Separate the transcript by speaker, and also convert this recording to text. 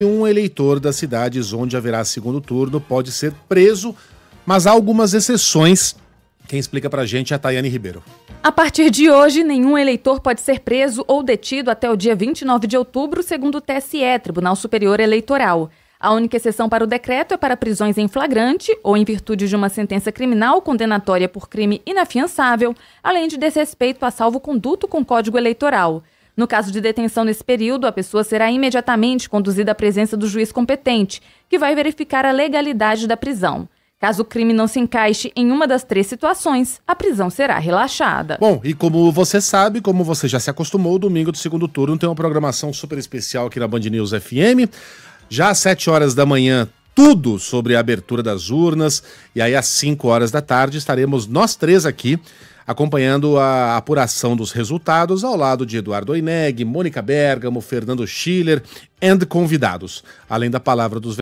Speaker 1: um eleitor das cidades onde haverá segundo turno pode ser preso, mas há algumas exceções. Quem explica pra gente é a Tayane Ribeiro.
Speaker 2: A partir de hoje, nenhum eleitor pode ser preso ou detido até o dia 29 de outubro, segundo o TSE, Tribunal Superior Eleitoral. A única exceção para o decreto é para prisões em flagrante ou em virtude de uma sentença criminal condenatória por crime inafiançável, além de desrespeito a salvo-conduto com código eleitoral. No caso de detenção nesse período, a pessoa será imediatamente conduzida à presença do juiz competente, que vai verificar a legalidade da prisão. Caso o crime não se encaixe em uma das três situações, a prisão será relaxada.
Speaker 1: Bom, e como você sabe, como você já se acostumou, domingo do segundo turno tem uma programação super especial aqui na Band News FM. Já às 7 horas da manhã, tudo sobre a abertura das urnas. E aí, às 5 horas da tarde, estaremos nós três aqui acompanhando a apuração dos resultados ao lado de Eduardo Oineg, Mônica Bergamo, Fernando Schiller e convidados, além da palavra dos